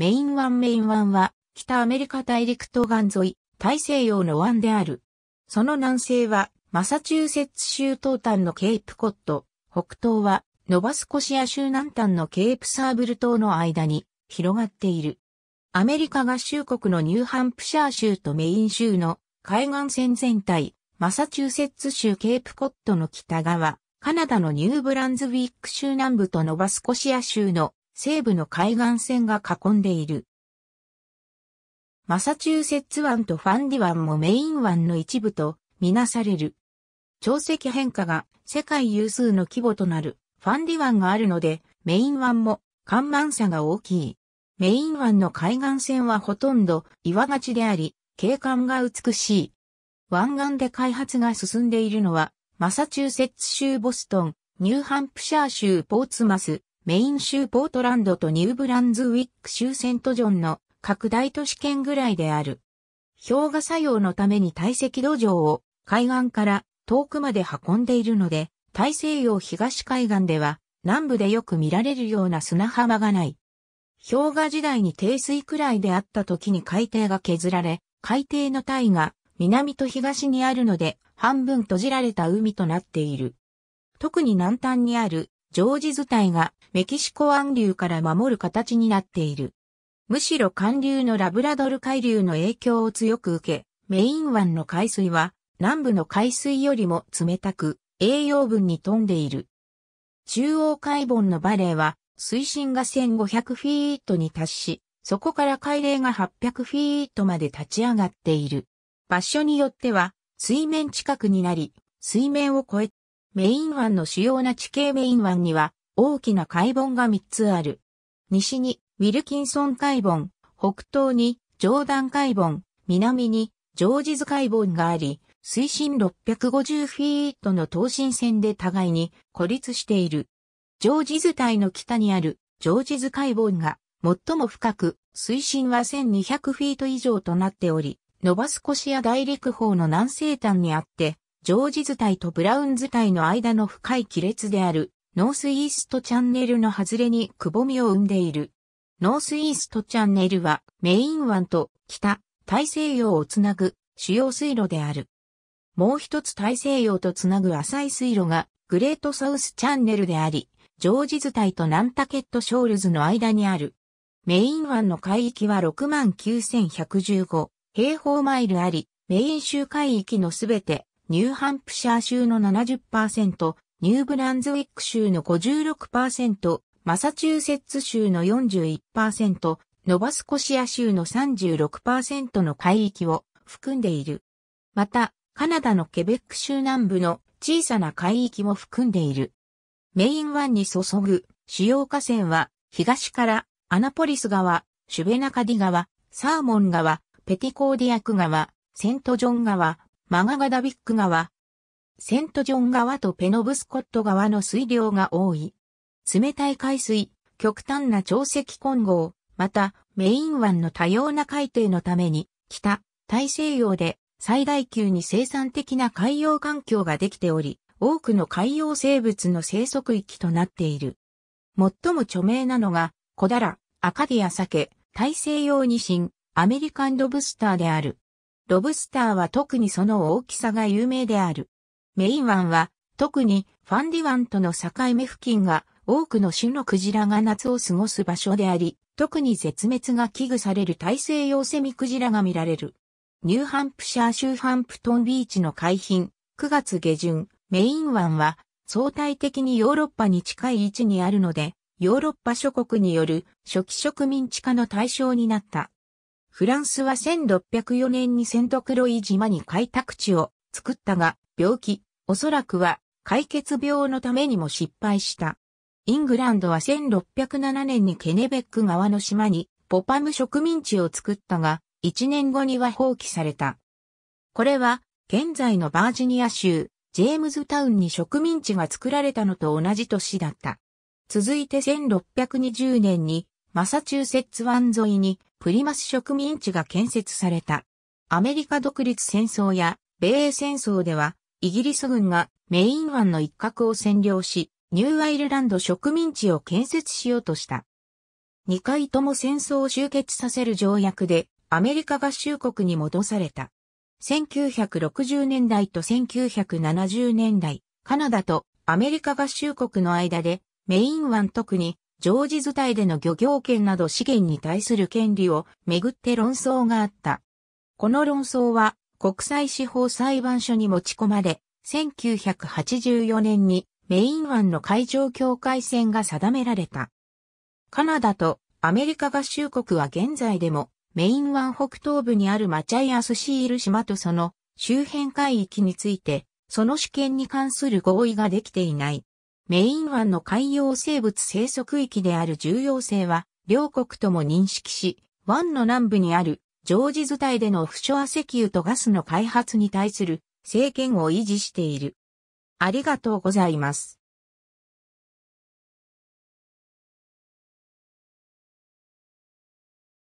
メインワンメインワンは、北アメリカ大陸東岸沿い、大西洋の湾である。その南西は、マサチューセッツ州東端のケープコット、北東は、ノバスコシア州南端のケープサーブル島の間に広がっている。アメリカ合衆国のニューハンプシャー州とメイン州の海岸線全体、マサチューセッツ州ケープコットの北側、カナダのニューブランズウィック州南部とノバスコシア州の西部の海岸線が囲んでいる。マサチューセッツ湾とファンディ湾もメイン湾の一部とみなされる。潮汐変化が世界有数の規模となるファンディ湾があるので、メイン湾も干満差が大きい。メイン湾の海岸線はほとんど岩がちであり、景観が美しい。湾岸で開発が進んでいるのは、マサチューセッツ州ボストン、ニューハンプシャー州ポーツマス、メイン州ポートランドとニューブランズウィック州セントジョンの拡大都市圏ぐらいである。氷河作用のために堆積土壌を海岸から遠くまで運んでいるので、大西洋東海岸では南部でよく見られるような砂浜がない。氷河時代に低水くらいであった時に海底が削られ、海底の体が南と東にあるので半分閉じられた海となっている。特に南端にあるジョージ図体がメキシコ湾流から守る形になっている。むしろ寒流のラブラドル海流の影響を強く受け、メイン湾の海水は南部の海水よりも冷たく栄養分に富んでいる。中央海盆のバレーは水深が1500フィートに達し、そこから海嶺が800フィートまで立ち上がっている。場所によっては水面近くになり、水面を越えメイン湾の主要な地形メイン湾には大きな海盆が3つある。西にウィルキンソン海盆、北東にジョーダン海盆、南にジョージズ海盆があり、水深650フィートの等身線で互いに孤立している。ジョージズ帯の北にあるジョージズ海盆が最も深く、水深は1200フィート以上となっており、ノバスコシア大陸方の南西端にあって、ジョージズ隊とブラウンズ隊の間の深い亀裂である、ノースイーストチャンネルの外れにくぼみを生んでいる。ノースイーストチャンネルはメイン湾と北、大西洋をつなぐ主要水路である。もう一つ大西洋とつなぐ浅い水路がグレートサウスチャンネルであり、ジョージズ隊とナンタケットショールズの間にある。メイン湾の海域は69,115平方マイルあり、メイン州海域のすべてニューハンプシャー州の70%、ニューブランズウィック州の56%、マサチューセッツ州の41%、ノバスコシア州の36%の海域を含んでいる。また、カナダのケベック州南部の小さな海域も含んでいる。メイン湾に注ぐ主要河川は、東からアナポリス川、シュベナカディ川、サーモン川、ペティコーディアク川、セントジョン川、マガガダビック川、セントジョン川とペノブスコット川の水量が多い。冷たい海水、極端な潮汐混合、またメイン湾の多様な海底のために、北、大西洋で最大級に生産的な海洋環境ができており、多くの海洋生物の生息域となっている。最も著名なのが、小ダラ、アカディア酒、大西洋ニシン、アメリカンドブスターである。ロブスターは特にその大きさが有名である。メイン湾は特にファンディ湾との境目付近が多くの種のクジラが夏を過ごす場所であり、特に絶滅が危惧される大西洋セミクジラが見られる。ニューハンプシャー州ハンプトンビーチの海浜、9月下旬、メイン湾は相対的にヨーロッパに近い位置にあるので、ヨーロッパ諸国による初期植民地化の対象になった。フランスは1604年にセントクロイ島に開拓地を作ったが、病気、おそらくは解決病のためにも失敗した。イングランドは1607年にケネベック側の島にポパム植民地を作ったが、1年後には放棄された。これは、現在のバージニア州、ジェームズタウンに植民地が作られたのと同じ年だった。続いて1620年にマサチューセッツ湾沿いにプリマス植民地が建設された。アメリカ独立戦争や米英戦争ではイギリス軍がメイン湾の一角を占領し、ニューアイルランド植民地を建設しようとした。二回とも戦争を終結させる条約でアメリカ合衆国に戻された。1960年代と1970年代、カナダとアメリカ合衆国の間でメイン湾特に常時図体での漁業権など資源に対する権利をめぐって論争があった。この論争は国際司法裁判所に持ち込まれ、1984年にメイン湾の海上境界線が定められた。カナダとアメリカ合衆国は現在でもメイン湾北東部にあるマチャイアスシール島とその周辺海域について、その主権に関する合意ができていない。メイン湾の海洋生物生息域である重要性は、両国とも認識し、湾の南部にある、ジョージズ帯での不諸和石油とガスの開発に対する政権を維持している。ありがとうございます。